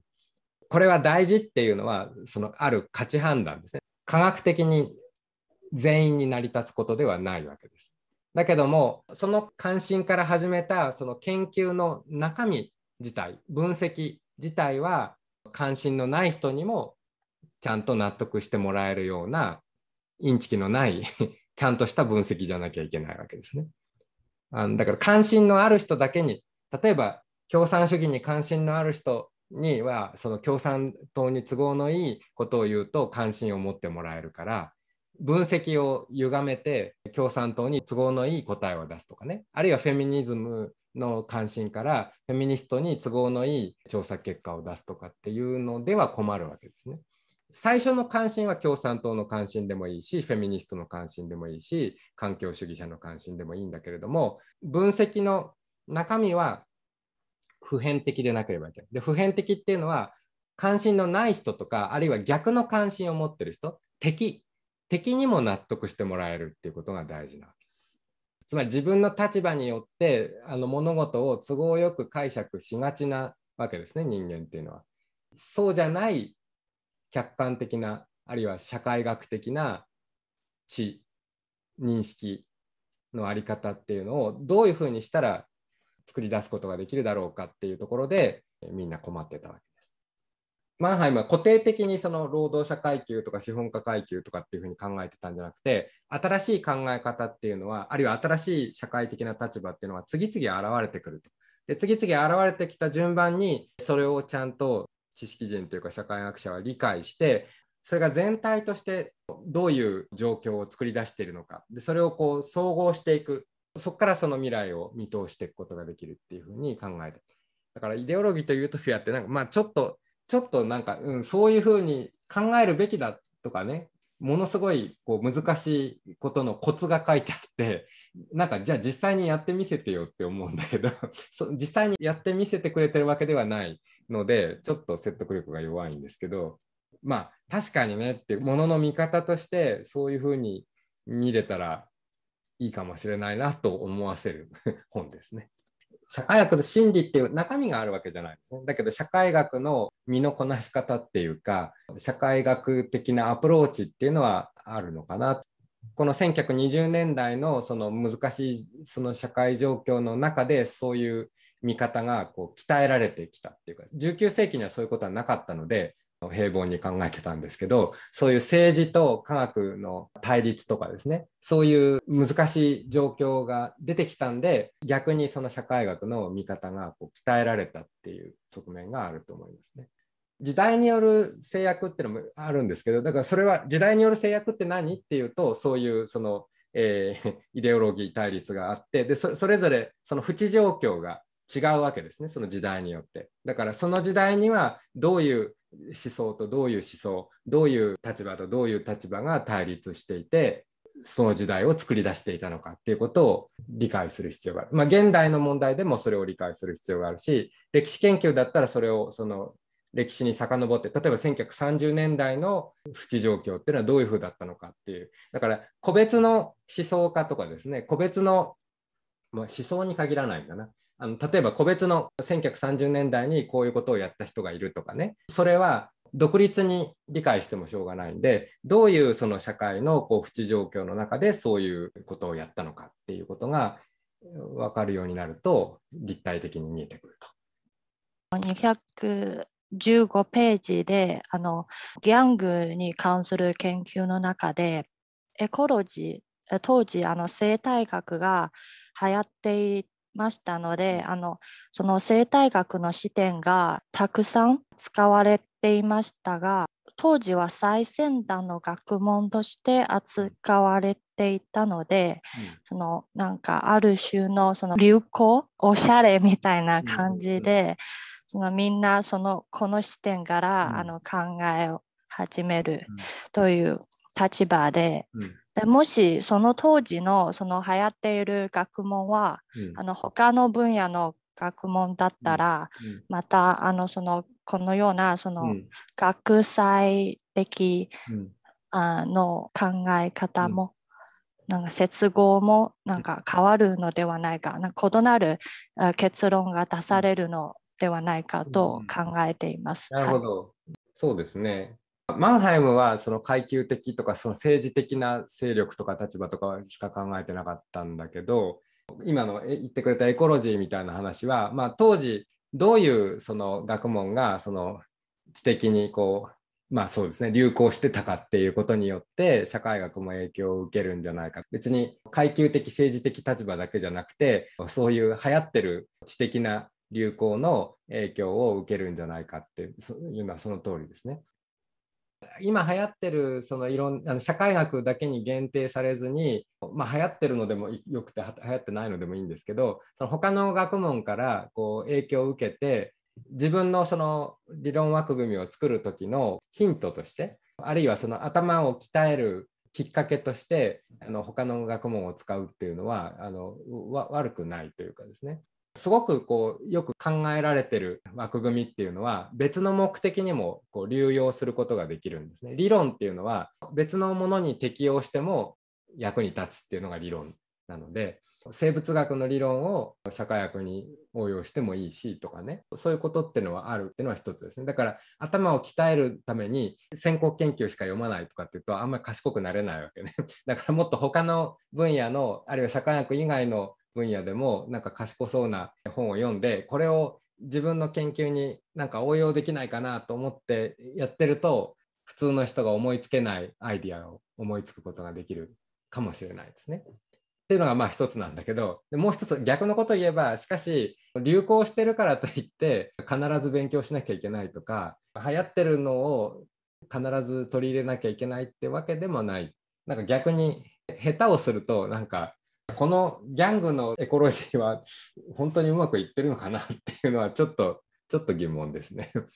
[SPEAKER 1] これは大事っていうのはそのある価値判断ですね科学的に全員に成り立つことではないわけですだけどもその関心から始めたその研究の中身自体分析自体は関心のない人にもちゃんと納得してもらえるようなインチキのない <laughs> ちゃんとした分析じゃなきゃいけないわけですね。あのだから関心のある人だけに例えば共産主義に関心のある人にはその共産党に都合のいいことを言うと関心を持ってもらえるから分析を歪めて共産党に都合のいい答えを出すとかねあるいはフェミニズムの関心からフェミニストに都合のいい調査結果を出すとかっていうのでは困るわけですね。最初の関心は共産党の関心でもいいしフェミニストの関心でもいいし環境主義者の関心でもいいんだけれども分析の中身は普遍的でなければいけない。で普遍的っていうのは関心のない人とかあるいは逆の関心を持ってる人敵敵にも納得してもらえるっていうことが大事なわけ。つまり自分の立場によってあの物事を都合よく解釈しがちなわけですね人間っていうのは。そうじゃない客観的なあるいは社会学的な知認識の在り方っていうのをどういうふうにしたら作り出すことができるだろうかっていうところでみんな困ってたわけです。マンハイムは固定的にその労働者階級とか資本家階級とかっていうふうに考えてたんじゃなくて新しい考え方っていうのはあるいは新しい社会的な立場っていうのは次々現れてくると。で次々現れてきた順番にそれをちゃんと知識人というか社会学者は理解してそれが全体としてどういう状況を作り出しているのかでそれをこう総合していくそこからその未来を見通していくことができるっていうふうに考えてだからイデオロギーとユートィアってなんかまあちょっとちょっとなんか、うん、そういうふうに考えるべきだとかねものすごいこう難しいことのコツが書いてあってなんかじゃあ実際にやってみせてよって思うんだけど <laughs> 実際にやってみせてくれてるわけではないのでちょっと説得力が弱いんですけどまあ確かにねってものの見方としてそういうふうに見れたらいいかもしれないなと思わせる <laughs> 本ですね。社会学の心理っていう中身があるわけじゃないですね。だけど社会学の身のこなし方っていうか社会学的なアプローチっていうのはあるのかな。この1920年代のその難しいその社会状況の中でそういう見方がこう鍛えられてきたっていうか19世紀にはそういうことはなかったので平凡に考えてたんですけどそういう政治と科学の対立とかですねそういう難しい状況が出てきたんで逆にその社会学の見方がこう鍛えられたっていう側面があると思いますね。時代による制約っていうのもあるんですけどだからそれは時代による制約って何っていうとそういうその、えー、<laughs> イデオロギー対立があってでそれぞれその縁状況が違うわけですねその時代によってだからその時代にはどういう思想とどういう思想どういう立場とどういう立場が対立していてその時代を作り出していたのかっていうことを理解する必要がある。まあ、現代の問題でもそれを理解する必要があるし歴史研究だったらそれをその歴史に遡って例えば1930年代の治状況っていうのはどういうふうだったのかっていうだから個別の思想家とかですね個別の、まあ、思想に限らないんだなあの例えば個別の1930年代にこういうことをやった人がいるとかねそれは独立に理解してもしょうがないんでどういうその社会のこう不状況の中でそういうことをやったのかっていうことが分かるようになると立体的に見えてくると。
[SPEAKER 2] 215ページであのギャングに関する研究の中でエコロジー当時あの生態学が流行っていましたのであのその生態学の視点がたくさん使われていましたが当時は最先端の学問として扱われていたので、うん、そのなんかある種のその流行おしゃれみたいな感じで、そのみんなそのこの視点から、あの考えを始めるという立場で、うんでもしその当時のその流行っている学問は、うん、あの他の分野の学問だったら、うん、またあのそのこのようなその学際的、うん、あの考え方も、なんか接合もなんか変わるのではないかなんか異なる結論が出されるのではないかと考えています。なるほど、
[SPEAKER 1] はい、そうですねマンハイムはその階級的とかその政治的な勢力とか立場とかしか考えてなかったんだけど今の言ってくれたエコロジーみたいな話は、まあ、当時どういうその学問がその知的にこうまあそうですね流行してたかっていうことによって社会学も影響を受けるんじゃないか別に階級的政治的立場だけじゃなくてそういう流行ってる知的な流行の影響を受けるんじゃないかっていうのはその通りですね。今流行ってるそのいろんあの社会学だけに限定されずに、まあ、流行ってるのでもよくて流行ってないのでもいいんですけどその他の学問からこう影響を受けて自分のその理論枠組みを作る時のヒントとしてあるいはその頭を鍛えるきっかけとしてあの他の学問を使うっていうのはあの悪くないというかですねすごくこうよく考えられてる枠組みっていうのは別の目的にもこう流用することができるんですね。理論っていうのは別のものに適用しても役に立つっていうのが理論なので生物学の理論を社会学に応用してもいいしとかねそういうことっていうのはあるっていうのは一つですねだから頭を鍛えるために先行研究しか読まないとかっていうとあんまり賢くなれないわけね <laughs> だからもっと他の分野のあるいは社会学以外の分野でもなんか賢そうな本を読んでこれを自分の研究になんか応用できないかなと思ってやってると普通の人が思いつけないアイディアを思いつくことができるかもしれないですね。っていうのがまあ一つなんだけどもう一つ逆のことを言えばしかし流行してるからといって必ず勉強しなきゃいけないとか流行ってるのを必ず取り入れなきゃいけないってわけでもないなんか逆に下手をするとなんかこのギャングのエコロジーは本当にうまくいってるのかなっていうのはちょっと <laughs> ちょっと疑問ですね。<laughs>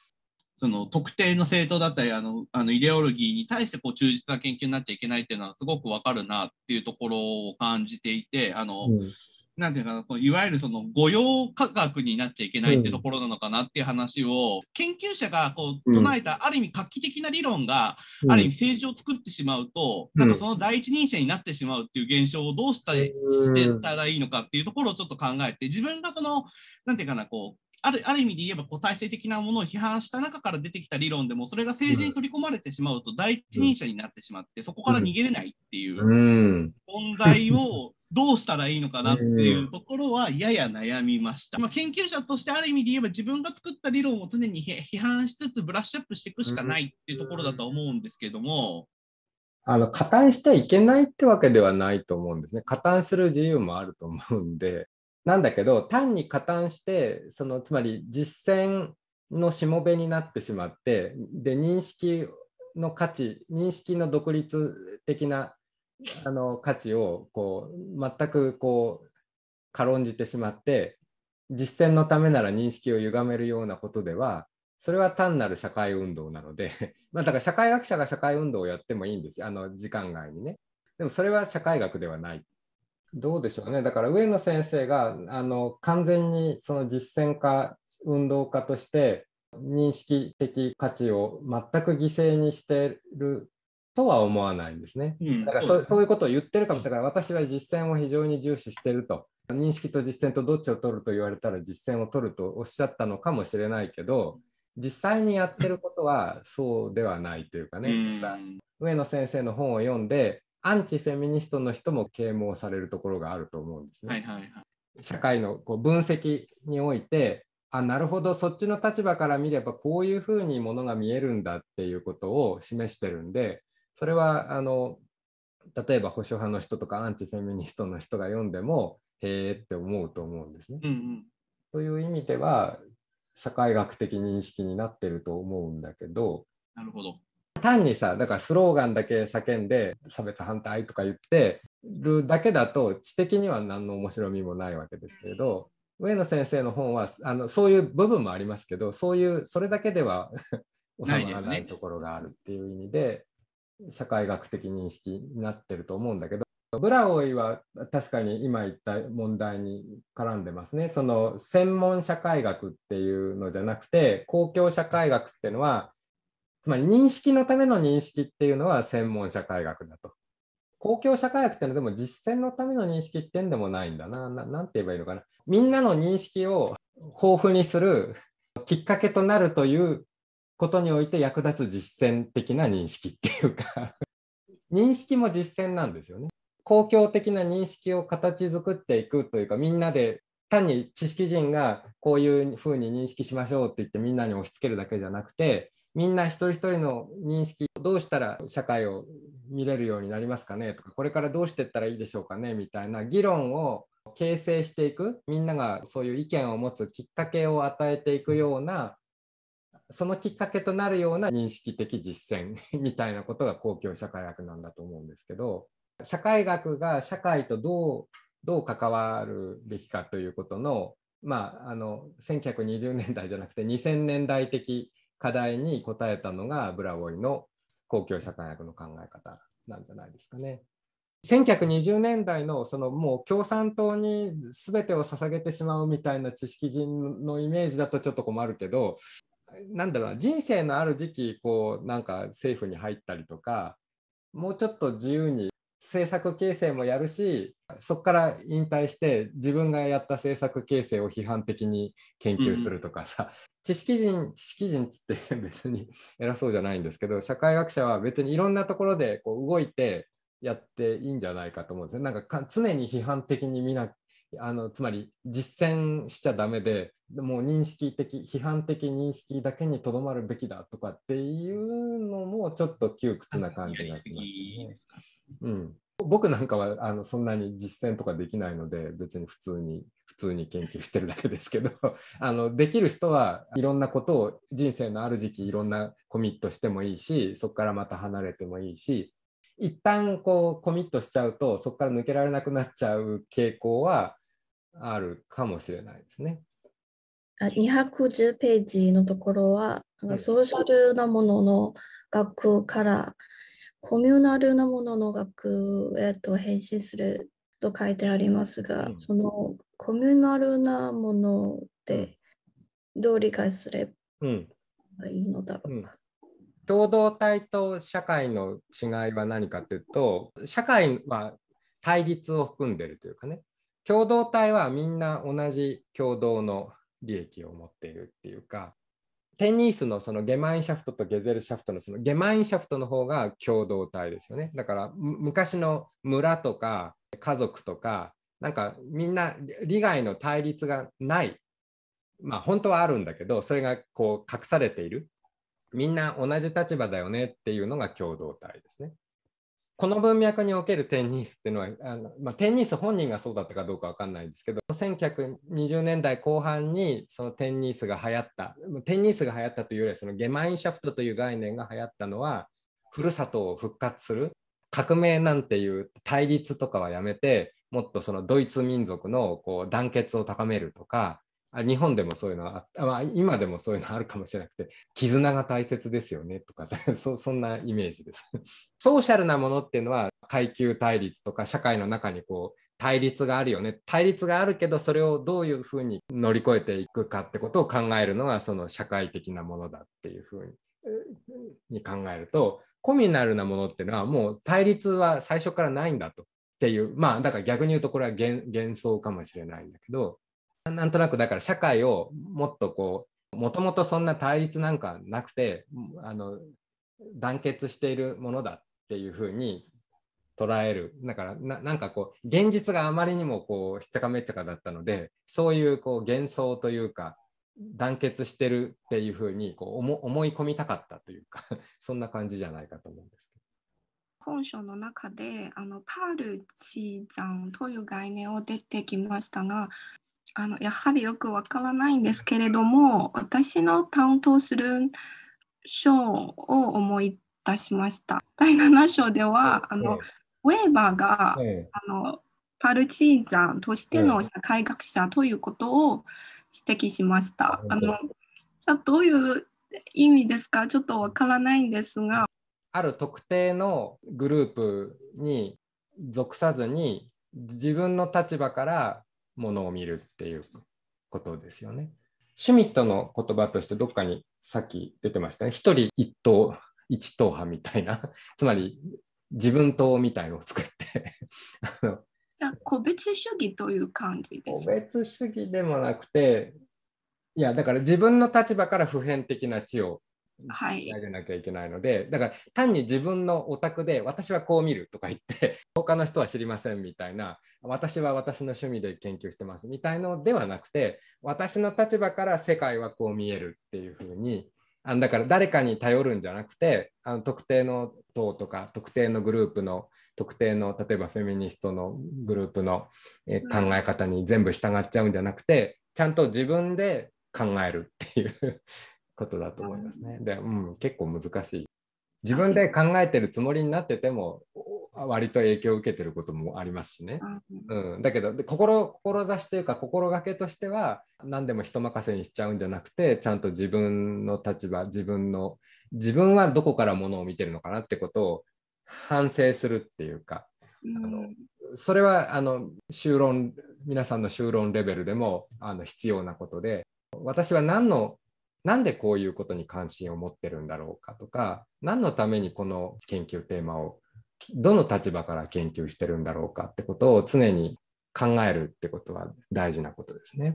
[SPEAKER 1] その特
[SPEAKER 2] 定の政党だったりあのあのイデオロギーに対してこう忠実な研究になっちゃいけないっていうのはすごくわかるなっていうところを感じていてあの、うんなんていうかな、そのいわゆるその御用価格になっちゃいけないってところなのかなっていう話を、研究者がこう唱えた、ある意味画期的な理論が、ある意味政治を作ってしまうと、なんかその第一人者になってしまうっていう現象をどうしたしてたらいいのかっていうところをちょっと考えて、自分がその、なんていうかな、こう、あるある意味で言えばこう体制的なものを批判した中から出てきた理論でもそれが政治に取り込まれてしまうと第一人者になってしまってそこから逃げれないって
[SPEAKER 1] いう問
[SPEAKER 2] 題をどうしたらいいのかなっていうところはやや悩みました。<laughs> まあ、研究者としてある意味で言えば自分が作った理論を常に批判しつつブラッシュアップしていくしかないっていうところだと思うんですけども。
[SPEAKER 1] あの加担しちゃいけないってわけではないと思うんですね。加担する自由もあると思うんで、なんだけど単に加担してそのつまり実践のしもべになってしまってで認識の価値認識の独立的なあの価値をこう全くこう軽んじてしまって実践のためなら認識を歪めるようなことではそれは単なる社会運動なので <laughs> まあだから社会学者が社会運動をやってもいいんですあの時間外にねでもそれは社会学ではないどうでしょうねだから上野先生があの完全にその実践家運動家として認識的価値を全く犠牲にしてるとは思わないんですね。だからそ,、うそういうことを言ってるかもだから私は実践を非常に重視してると認識と実践とどっちを取ると言われたら実践を取るとおっしゃったのかもしれないけど実際にやってることはそうではないというかね。上野先生の本を読んでアンチフェミニストの人も啓蒙されるところがあると思うんですね。はいはいはい、社会のこう分析においてあなるほどそっちの立場から見ればこういうふうにものが見えるんだっていうことを示してるんでそれはあの例えば保守派の人とかアンチフェミニストの人が読んでもへえって思うと思うんですね。うんうん、という意味では社会学的認識になってると思うんだけどなるほど単にさだからスローガンだけ叫んで差別反対とか言ってるだけだと知的には何の面白みもないわけですけれど上野先生の本はあのそういう部分もありますけどそういうそれだけでは <laughs> 収まらないところがあるっていう意味で、ね、社会学的認識になってると思うんだけどブラオイは確かに今言った問題に絡んでますね。その専門社会学っていうのじゃなくて公共社会学っていうのはつまり認識のための認識っていうのは専門社会学だと。公共社会学っていうのはでも実践のための認識ってんでもないんだな。なんて言えばいいのかな。みんなの認識を豊富にするきっかけとなるということにおいて役立つ実践的な認識っていうか認識も実践なんですよね。公共的な認識を形作っていくというかみんなで単に知識人がこういうふうに認識しましょうって言ってみんなに押し付けるだけじゃなくてみんな一人一人の認識どうしたら社会を見れるようになりますかねとかこれからどうしていったらいいでしょうかねみたいな議論を形成していくみんながそういう意見を持つきっかけを与えていくようなそのきっかけとなるような認識的実践みたいなことが公共社会学なんだと思うんですけど社会学が社会とどうどう関わるべきかということの,、まあ、あの1920年代じゃなくて2000年代的課題に答えたのがブラウォイの公共社会学の考え方なんじゃないですかね。1920年代のそのもう共産党に全てを捧げてしまうみたいな知識人のイメージだとちょっと困るけどなんだろう人生のある時期こうなんか政府に入ったりとかもうちょっと自由に政策形成もやるしそこから引退して自分がやった政策形成を批判的に研究するとかさ、知識人、知識人つって別に <laughs> 偉そうじゃないんですけど、社会学者は別にいろんなところでこう動いてやっていいんじゃないかと思うんですね。なんか常に批判的に見な、あのつまり実践しちゃダメで、もう認識的、批判的認識だけにとどまるべきだとかっていうのもちょっと窮屈な感じがしますね。うん僕なんかはあのそんなに実践とかできないので別に普通に普通に研究してるだけですけど <laughs> あのできる人はいろんなことを人生のある時期いろんなコミットしてもいいしそこからまた離れてもいいし一旦こうコミットしちゃうとそこから抜けられなくなっちゃう傾向はあるかもしれないですね。
[SPEAKER 2] あ210ページのところは、うん、ソーシャルなものの学校からコミュナルなものの学へと変身すると書いてありますが、そのコミュナルなものでどう理解すればいいのだろうか。
[SPEAKER 1] 共同体と社会の違いは何かというと社会は対立を含んでいるというかね共同体はみんな同じ共同の利益を持っているっていうかテニスのそのゲマインシャフトとゲゼルシャフトのそのゲマインシャフトの方が共同体ですよね。だから昔の村とか家族とかなんかみんな利害の対立がない。まあ本当はあるんだけどそれがこう隠されている。みんな同じ立場だよねっていうのが共同体ですね。この文脈におけるテニスっていうのはあの、まあ、テニス本人がそうだったかどうか分かんないんですけど1920年代後半にそのテニスが流行ったテニスが流行ったというよりはそのゲマインシャフトという概念が流行ったのはふるさとを復活する革命なんていう対立とかはやめてもっとそのドイツ民族のこう団結を高めるとかあ日本でもそういうのはあ、まあ、今でもそういうのあるかもしれなくて絆が大切ですよねとか <laughs> そそんなイメージです <laughs> ソーシャルなものっていうのは階級対立とか社会の中にこう対立があるよね対立があるけどそれをどういうふうに乗り越えていくかってことを考えるのはその社会的なものだっていうふうに考えるとコミュナルなものっていうのはもう対立は最初からないんだとっていうまあだから逆に言うとこれは幻想かもしれないんだけどなんとなくだから社会をもっとこうもともとそんな対立なんかなくてあの団結しているものだっていうふうに捉えるだからなんかこう現実があまりにもこうしっちゃかめっちゃかだったのでそういうこう幻想というか団結してるっていうふうにこう思思い込みたかったというか <laughs> そんな感じじゃないかと思うんですけど。本書の
[SPEAKER 2] 中であのパールチザンという概念を出てきましたがあのやはりよくわからないんですけれども私の担当する章を思い出しました第7章ではあの、ウェーバーが、あのパルチーザンとしての社会学
[SPEAKER 1] 者ということを指摘しました。あの
[SPEAKER 2] さどういう意味ですかちょっとわからないんですが。
[SPEAKER 1] ある特定のグループに属さずに自分の立場からものを見るっていうことですよね。シュミットの言葉としてどっかにさっき出てましたね。一人一党、一党派みたいな。<laughs> つまり自分党みたいのを作ってあの。<laughs>
[SPEAKER 2] じゃあ個別主義という感じです個
[SPEAKER 1] 別主義でもなくて、いやだから自分の立場から普遍的な地をはい、上げなきゃいけないので、だから単に自分のオタクで私はこう見るとか言って <laughs> 他の人は知りませんみたいな私は私の趣味で研究してますみたいのではなくて私の立場から世界はこう見えるっていうふうにあだから誰かに頼るんじゃなくてあの特定の党とか特定のグループの特定の例えばフェミニストのグループの、え考え方に全部従っちゃうんじゃなくてちゃんと自分で考えるっていうことだと思いますね。で、うん、結構難しい。自分で考えてるつもりになってても割と影響を受けてることもありますしね。うん、だけど心志というか心がけとしては何でも人任せにしちゃうんじゃなくてちゃんと自分の立場自分の自分はどこからものを見てるのかなってことを反省するっていうか、あのそれはあの修論皆さんの修論レベルでもあの必要なことで私は何のなんでこういうことに関心を持ってるんだろうかとか何のためにこの研究テーマをどの立場から研究してるんだろうかってことを常に考えるってことは大事なことですね。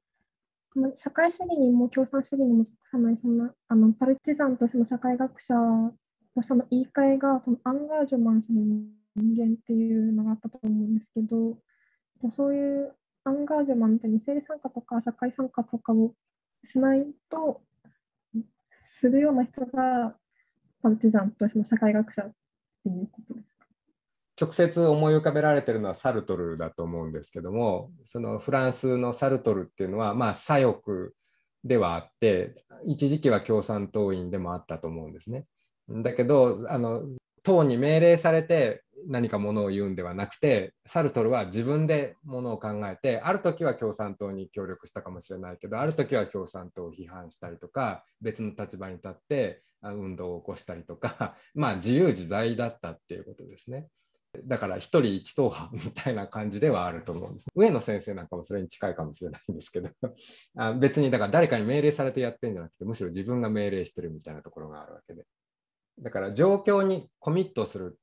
[SPEAKER 2] 社会主義にも共産主義にもさないそんなあのパルチザンとしての社会学者のその言い換えがそのアンガージュマンスの人間っていうのがあったと思うんですけどそういうアンガージュマンみたいに生理参加とか社会参加とかをしないとするような人がパルチザンとその社会学者っていうことですか
[SPEAKER 1] 直接思い浮かべられてるのはサルトルだと思うんですけどもそのフランスのサルトルっていうのはまあ左翼ではあって一時期は共産党員でもあったと思うんですね。だけどあの党に命令されて何かものを言うんではなくてサルトルは自分でものを考えてある時は共産党に協力したかもしれないけどある時は共産党を批判したりとか別の立場に立って運動を起こしたりとか <laughs> まあ自由自在だったっていうことですね。だから一人一党派みたいな感じではあると思うんです。上野先生なんかもそれに近いかもしれないんですけど <laughs> あ別にだから誰かに命令されてやってるんじゃなくてむしろ自分が命令してるみたいなところがあるわけで。だから状況にコミットする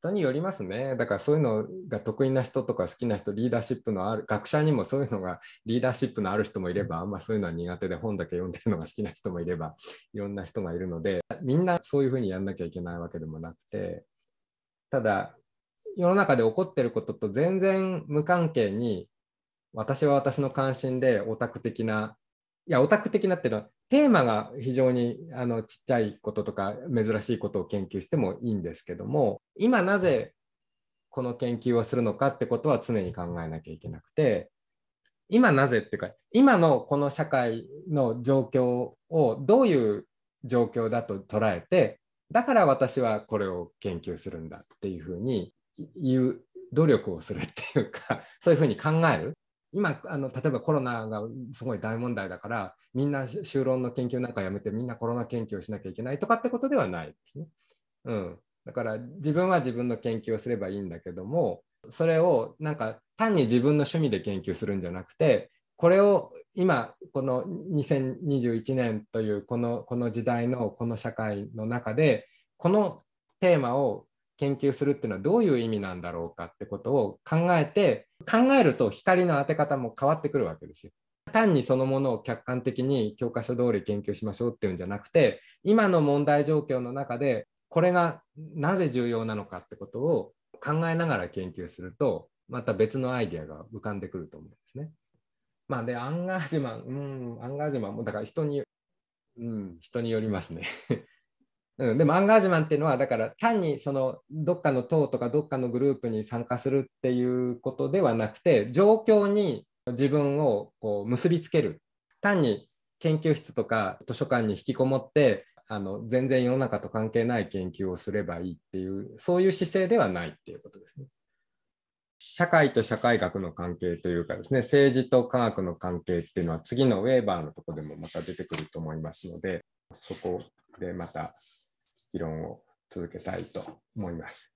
[SPEAKER 1] 人によりますね。だからそういうのが得意な人とか好きな人、リーダーシップのある、学者にもそういうのがリーダーシップのある人もいれば、あんまそういうのは苦手で本だけ読んでるのが好きな人もいれば、いろんな人がいるので、みんなそういうふうにやんなきゃいけないわけでもなくて、ただ、世の中で起こってることと全然無関係に、私は私の関心でオタク的な、いや、オタク的なっていうのは、テーマが非常にあのちっちゃいこととか珍しいことを研究してもいいんですけども今なぜこの研究をするのかってことは常に考えなきゃいけなくて今なぜっていうか今のこの社会の状況をどういう状況だと捉えてだから私はこれを研究するんだっていうふうに言う努力をするっていうかそういうふうに考える今あの例えばコロナがすごい大問題だからみんな就論の研究なんかやめてみんなコロナ研究をしなきゃいけないとかってことではないですね。うん、だから自分は自分の研究をすればいいんだけどもそれをなんか単に自分の趣味で研究するんじゃなくてこれを今この2021年というこのこの時代のこの社会の中でこのテーマを研究するっていうのはどういう意味なんだろうかってことを考えて考えると光の当て方も変わってくるわけですよ。単にそのものを客観的に教科書通り研究しましょうっていうんじゃなくて今の問題状況の中でこれがなぜ重要なのかってことを考えながら研究するとまた別のアイデアが浮かんでくると思うんですね。まあでアンガージュマンうんアンガージュマンもだから人にうん人によりますねうん、でもアンガージュマンっていうのはだから単にそのどっかの党とかどっかのグループに参加するっていうことではなくて状況に自分をこう結びつける単に研究室とか図書館に引きこもってあの全然世の中と関係ない研究をすればいいっていうそういう姿勢ではないっていうことですね。社会と社会学の関係というかですね政治と科学の関係っていうのは次のウェーバーのとこでもまた出てくると思いますのでそこでまた議論を続けたいと思います。